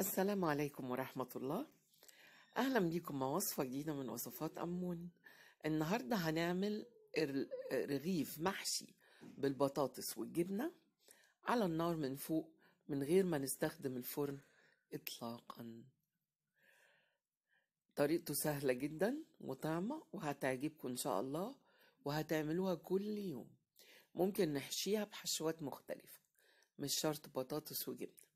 السلام عليكم ورحمة الله أهلا بيكم مع وصفة جديدة من وصفات أمون النهاردة هنعمل رغيف محشي بالبطاطس والجبنة على النار من فوق من غير ما نستخدم الفرن إطلاقا طريقته سهلة جدا وطعمة وهتعجبكم إن شاء الله وهتعملوها كل يوم ممكن نحشيها بحشوات مختلفة مش شرط بطاطس وجبنة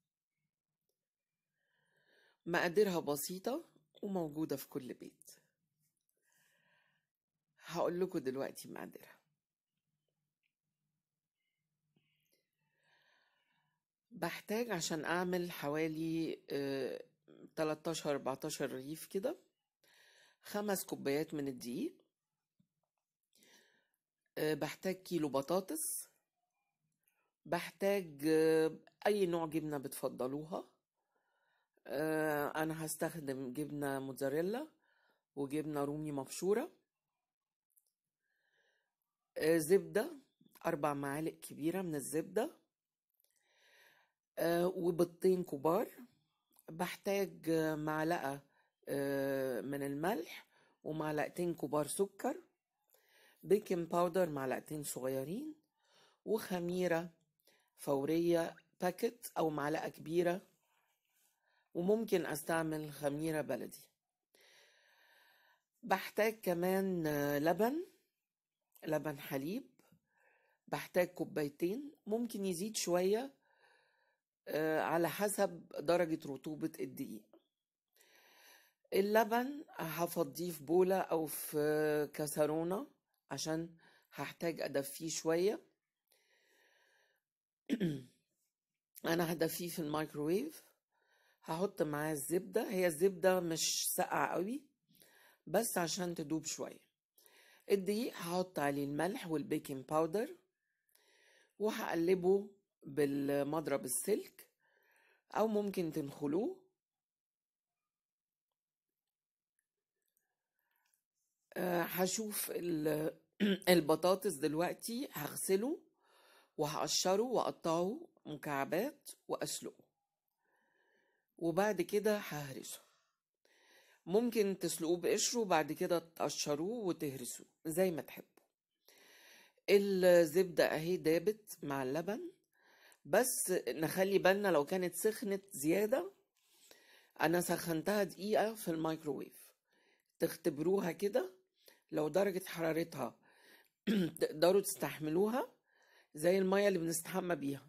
مقاديرها بسيطة وموجودة في كل بيت هقول لكم دلوقتي مقاديرها بحتاج عشان اعمل حوالي 13 آه، 14 رغيف كده خمس كوبايات من الدقيق آه، بحتاج كيلو بطاطس بحتاج آه، اي نوع جبنه بتفضلوها آه، انا هستخدم جبنة موتزاريلا وجبنة رومي مبشورة آه، زبدة اربع معالق كبيرة من الزبدة آه، وبيضتين كبار بحتاج معلقة من الملح ومعلقتين كبار سكر بيكنج باودر معلقتين صغيرين وخميرة فورية باكت أو معلقة كبيرة وممكن استعمل خميرة بلدي بحتاج كمان لبن لبن حليب بحتاج كوبايتين ممكن يزيد شوية آه، على حسب درجة رطوبة الدقيق اللبن هفضيه في بولة أو في كسرونة عشان هحتاج أدفيه شوية أنا هدفيه في الميكروويف هحط معاه الزبدة هي الزبدة مش ساقعة قوي بس عشان تدوب شوية الدقيق هحط عليه الملح والبيكنج باودر وهقلبه بالمضرب السلك او ممكن تنخلوه آه، هشوف البطاطس دلوقتي هغسله وهقشره واقطعه مكعبات واسلقه وبعد كده ههرسه ممكن تسلقوه بقشره وبعد كده تقشروه وتهرسوه زي ما تحبوا الزبدة اهي دابت مع اللبن بس نخلي بالنا لو كانت سخنت زيادة انا سخنتها دقيقة في الميكروويف تختبروها كده لو درجة حرارتها تقدروا تستحملوها زي المية اللي بنستحمى بيها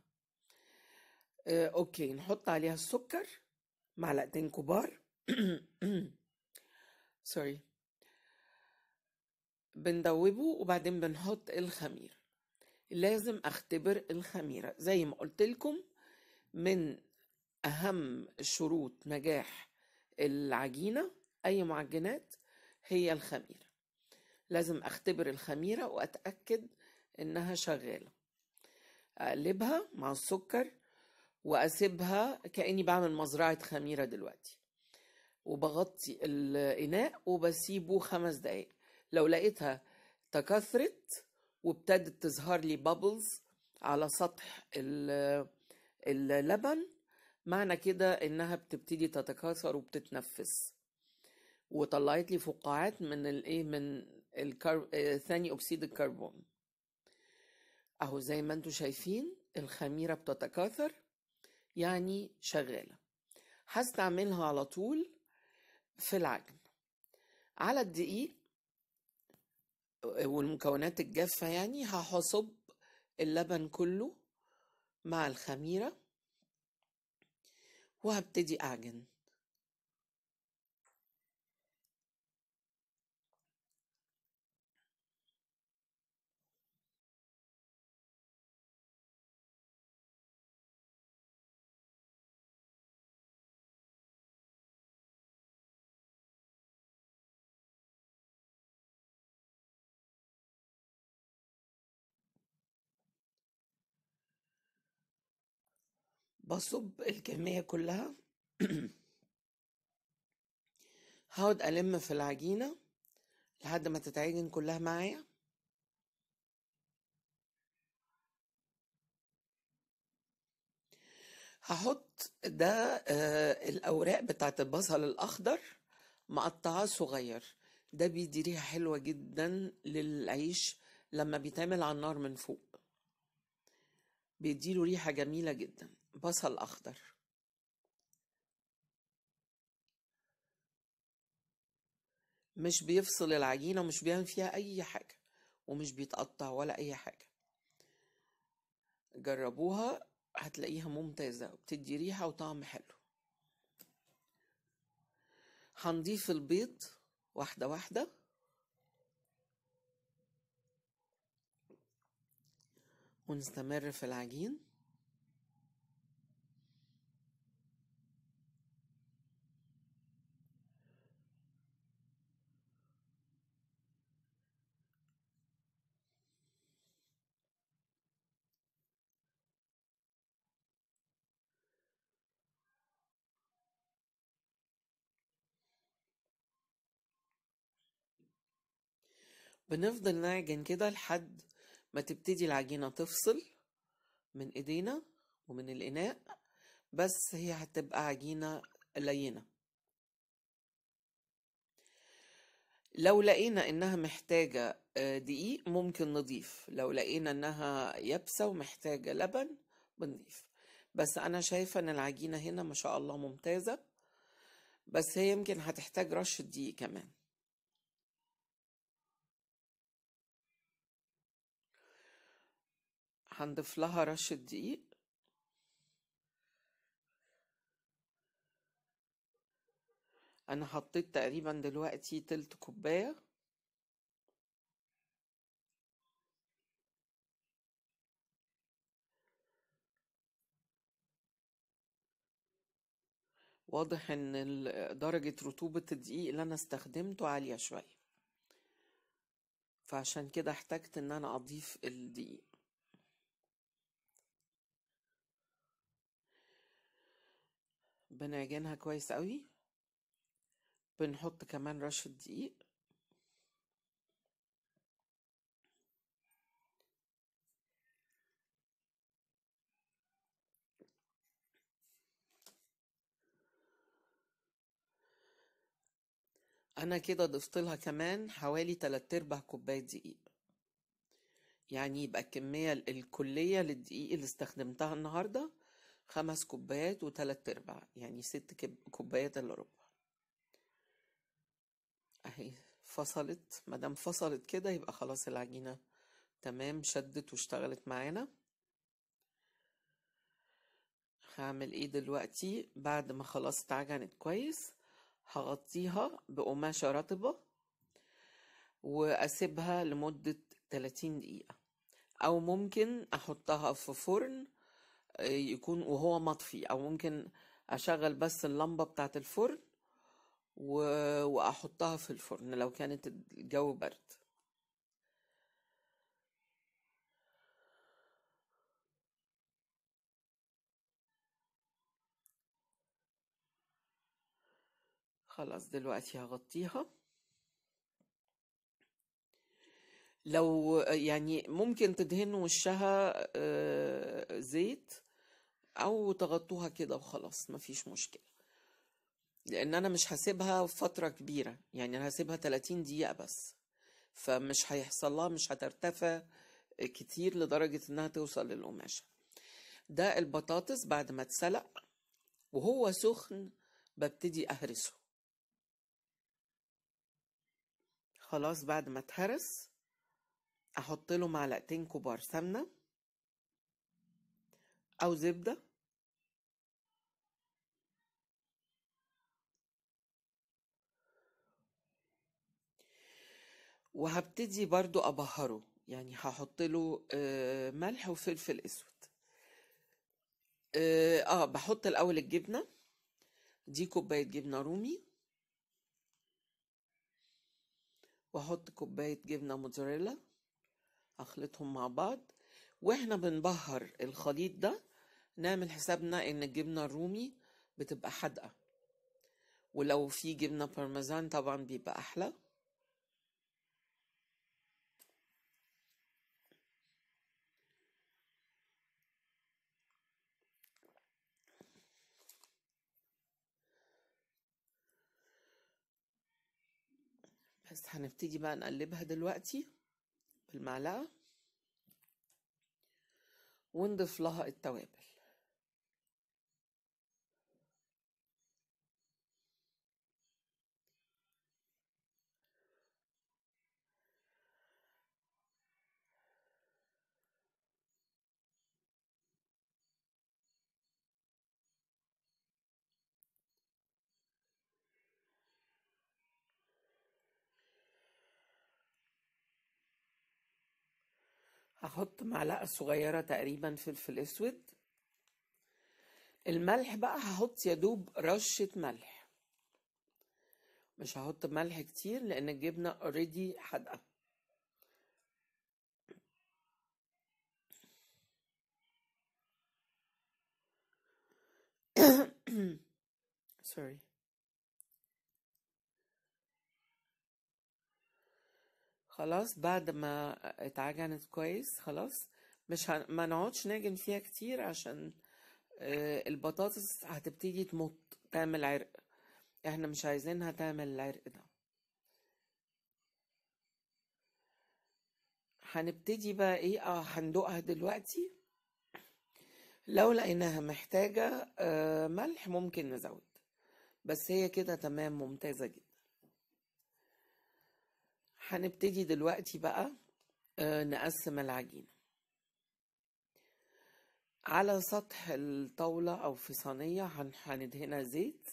آه، اوكي نحط عليها السكر معلقتين كبار سوري بندوبه وبعدين بنحط الخميرة لازم اختبر الخميرة زي ما قلت لكم من اهم شروط نجاح العجينة اي معجنات هي الخميرة لازم اختبر الخميرة واتأكد انها شغالة اقلبها مع السكر واسيبها كاني بعمل مزرعه خميره دلوقتي وبغطي الاناء وبسيبه خمس دقايق لو لقيتها تكاثرت وابتدت تظهر لي بابلز على سطح اللبن معنى كده انها بتبتدي تتكاثر وبتتنفس وطلعت لي فقاعات من الايه من الكرب... ثاني اكسيد الكربون اهو زي ما انتم شايفين الخميره بتتكاثر يعني شغالة هستعملها على طول في العجن على الدقيق والمكونات الجافة يعني هحصب اللبن كله مع الخميرة وهبتدي أعجن بصب الكمية كلها هقعد ألم في العجينة لحد ما تتعجن كلها معايا هحط ده آه، الأوراق بتاعت البصل الأخضر مقطعاه صغير ده بيدي ريحة حلوة جدا للعيش لما بيتعمل على النار من فوق بيديله ريحة جميلة جدا بصل أخضر مش بيفصل العجينة ومش بيعمل فيها أي حاجة ومش بيتقطع ولا أي حاجة جربوها هتلاقيها ممتازة وبتدي ريحة وطعم حلو هنضيف البيض واحدة واحدة ونستمر في العجين بنفضل نعجن كده لحد ما تبتدي العجينة تفصل من ايدينا ومن الاناء بس هي هتبقى عجينة لينة لو لقينا انها محتاجة آه، دقيق ممكن نضيف لو لقينا انها يابسة ومحتاجة لبن بنضيف بس انا شايفة ان العجينة هنا ما شاء الله ممتازة بس هي يمكن هتحتاج رشة دقيق كمان هنضيف لها رشة دقيق انا حطيت تقريبا دلوقتي تلت كوباية واضح ان درجة رطوبة الدقيق اللي انا استخدمته عالية شوية فعشان كده احتجت ان انا اضيف الدقيق بنعجنها كويس قوي بنحط كمان رشة دقيق انا كده ضفت لها كمان حوالي 3 ارباع كوبايه دقيق يعني يبقى الكميه الكليه للدقيق اللي استخدمتها النهارده خمس كوبايات وثلاث ارباع يعني ست كوبايات الا ربع اهي فصلت مادام فصلت كده يبقى خلاص العجينة تمام شدت واشتغلت معانا هعمل ايه دلوقتي بعد ما خلاص اتعجنت كويس هغطيها بقماشة رطبة واسيبها لمدة 30 دقيقة او ممكن احطها في فرن يكون وهو مطفي او ممكن اشغل بس اللمبة بتاعت الفرن و... واحطها في الفرن لو كانت الجو برد خلاص دلوقتي هغطيها لو يعني ممكن تدهن وشها آه، زيت او تغطوها كده وخلاص مفيش مشكلة لان انا مش هسيبها فترة كبيرة يعني انا هسيبها 30 دقيقة بس فمش هيحصل لها مش هترتفع كتير لدرجة انها توصل للقماشة ده البطاطس بعد ما اتسلق وهو سخن ببتدي اهرسه خلاص بعد ما اتهرس احط له معلقتين كبار سمنه أو زبدة وهبتدي برضو أبهره يعني هحط له آه، ملح وفلفل اسود آه،, اه بحط الاول الجبنه دي كوبايه جبنه رومي واحط كوبايه جبنه موتزاريلا اخلطهم مع بعض واحنا بنبهر الخليط ده نعمل حسابنا ان الجبنة الرومي بتبقى حادقة ولو في جبنة بارميزان طبعا بيبقى احلى بس هنبتدي بقى نقلبها دلوقتي بالمعلقة ونضيف لها التوابل هحط معلقة صغيرة تقريبا فلفل اسود الملح بقى هحط يدوب رشة ملح مش هحط ملح كتير لان الجبنة اوريدي حادقة سوري خلاص بعد ما اتعجنت كويس خلاص مش هن... ما نقعدش نعجن فيها كتير عشان آه، البطاطس هتبتدي تمط تعمل عرق احنا مش عايزينها تعمل العرق ده هنبتدي بقى ايه اه هندوقها دلوقتي لو لقيناها محتاجة آه، ملح ممكن نزود بس هي كده تمام ممتازة جدا هنبتدي دلوقتي بقى آه، نقسم العجينة على سطح الطاولة أو في صينية هندهنها زيت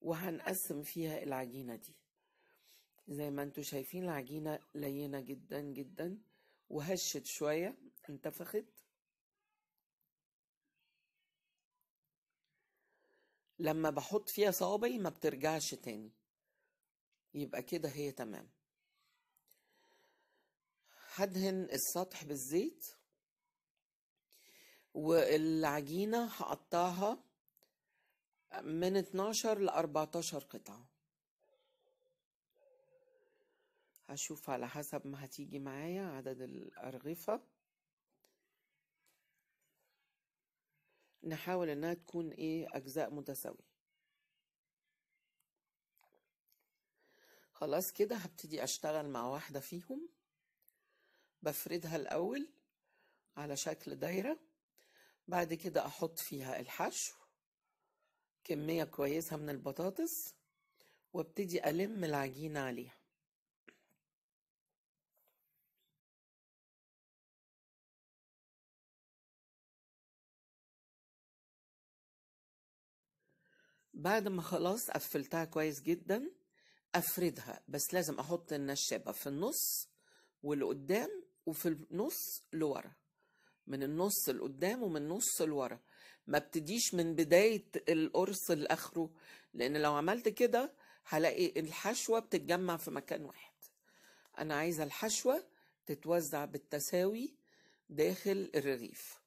وهنقسم فيها العجينة دي زي ما انتوا شايفين العجينة لينة جدا جدا وهشت شوية انتفخت لما بحط فيها صوابعي ما بترجعش تاني يبقى كده هي تمام هدهن السطح بالزيت والعجينة هقطعها من 12 ل 14 قطعة هشوف على حسب ما هتيجي معايا عدد الأرغفة نحاول انها تكون ايه اجزاء متساوية خلاص كده هبتدي اشتغل مع واحدة فيهم بفردها الأول على شكل دايرة بعد كده أحط فيها الحشو كمية كويسة من البطاطس وابتدي ألم العجينة عليها بعد ما خلاص قفلتها كويس جدا افردها بس لازم احط النشابه في النص واللي قدام وفي النص لورا من النص لقدام ومن النص لورا ما بتديش من بداية القرص لآخره لأن لو عملت كده هلاقي الحشوة بتتجمع في مكان واحد أنا عايزة الحشوة تتوزع بالتساوي داخل الرغيف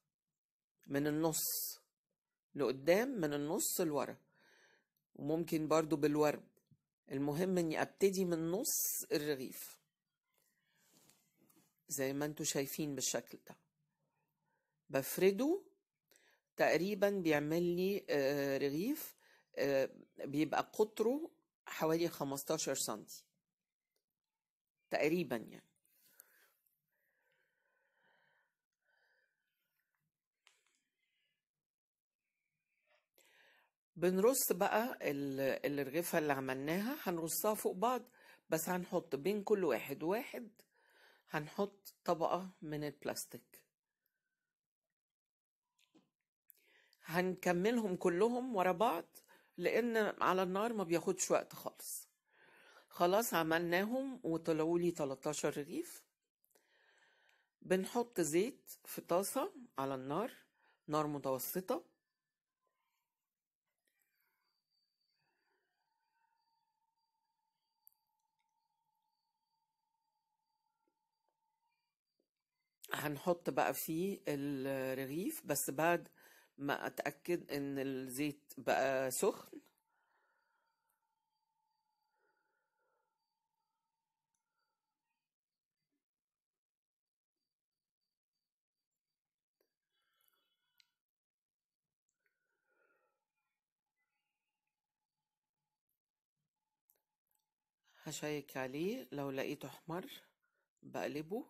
من النص لقدام من النص لورا وممكن برضو بالورب المهم اني ابتدي من نص الرغيف زي ما انتوا شايفين بالشكل ده بفرده تقريبا بيعمل لي آه، رغيف آه، بيبقى قطره حوالي 15 سنتي تقريبا يعني بنرص بقى الرغيفة اللي عملناها هنرصها فوق بعض بس هنحط بين كل واحد واحد هنحط طبقة من البلاستيك هنكملهم كلهم ورا بعض لان على النار ما بياخدش وقت خالص خلاص عملناهم وطلعوا لي 13 رغيف بنحط زيت في طاسة على النار نار متوسطة هنحط بقى فيه الرغيف بس بعد ما اتأكد ان الزيت بقى سخن هشيك عليه لو لقيته احمر بقلبه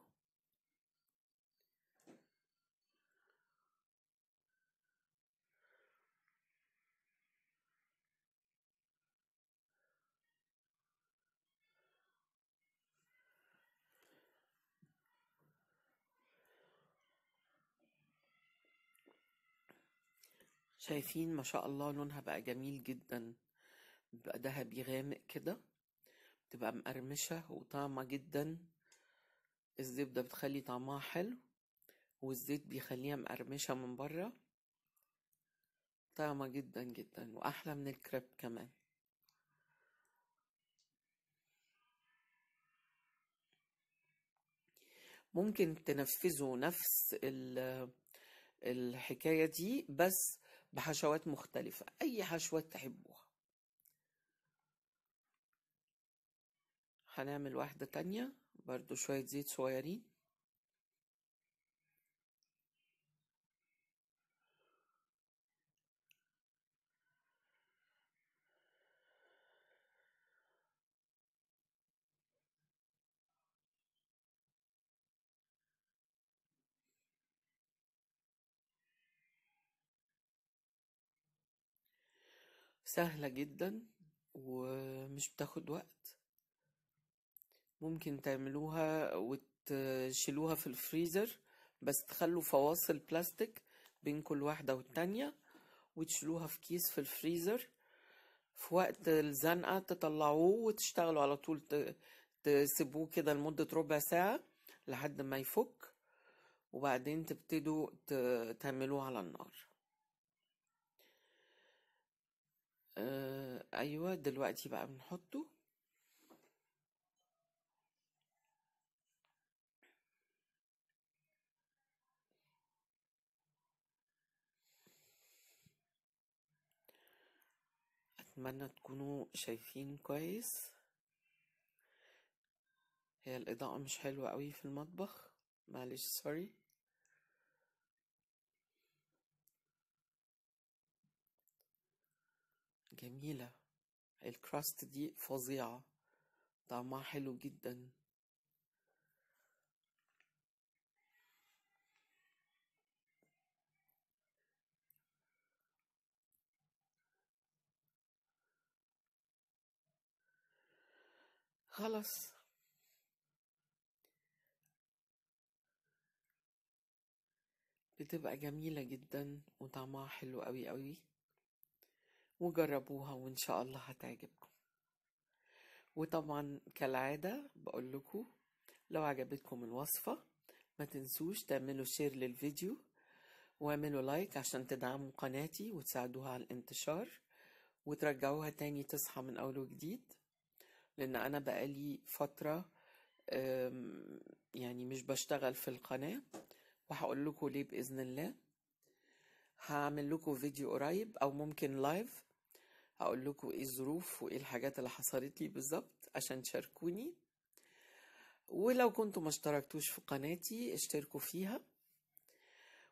شايفين ما شاء الله لونها بقى جميل جدا بقى ذهبي غامق كده بتبقى مقرمشة وطعمة جدا الزبدة بتخلي طعمها حلو والزيت بيخليها مقرمشة من بره طعمة جدا جدا وأحلى من الكريب كمان ممكن تنفذوا نفس الحكاية دي بس بحشوات مختلفة أي حشوات تحبوها هنعمل واحدة تانية برضو شوية زيت صغيرين سهلة جدا ومش بتاخد وقت ممكن تعملوها وتشيلوها في الفريزر بس تخلوا فواصل بلاستيك بين كل واحدة والتانية وتشيلوها في كيس في الفريزر في وقت الزنقة تطلعوه وتشتغلوا على طول تسيبوه كده لمدة ربع ساعة لحد ما يفك وبعدين تبتدوا تعملوه على النار آه ايوه دلوقتي بقى بنحطه اتمنى تكونوا شايفين كويس هي الاضاءه مش حلوه قوي في المطبخ معلش سوري جميلة الكراست دي فظيعة طعمها حلو جدا خلاص بتبقى جميلة جدا وطعمها حلو قوي قوي وجربوها وإن شاء الله هتعجبكم وطبعا كالعادة بقول لكم لو عجبتكم الوصفة ما تنسوش تعملوا شير للفيديو واعملوا لايك عشان تدعموا قناتي وتساعدوها على الانتشار وترجعوها تاني تصحى من أول وجديد لأن أنا بقالي فترة يعني مش بشتغل في القناة وهقول لكم ليه بإذن الله هعمل لكم فيديو قريب أو ممكن لايف هقول لكم ايه الظروف وايه الحاجات اللي حصلت لي بالظبط عشان تشاركوني ولو كنتوا ما اشتركتوش في قناتي اشتركوا فيها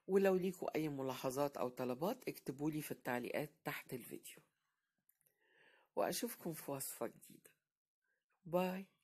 ولو ليكوا اي ملاحظات او طلبات اكتبولي في التعليقات تحت الفيديو واشوفكم في وصفة جديدة باي